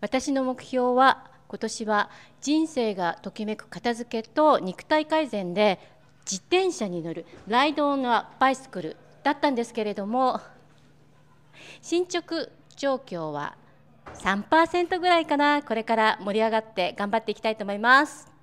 私の目標は今年は人生がときめく片付けと肉体改善で自転車に乗るライド・オン・ア・バイスクルだったんですけれども進捗状況は3%ぐらいかなこれから盛り上がって頑張っていきたいと思います。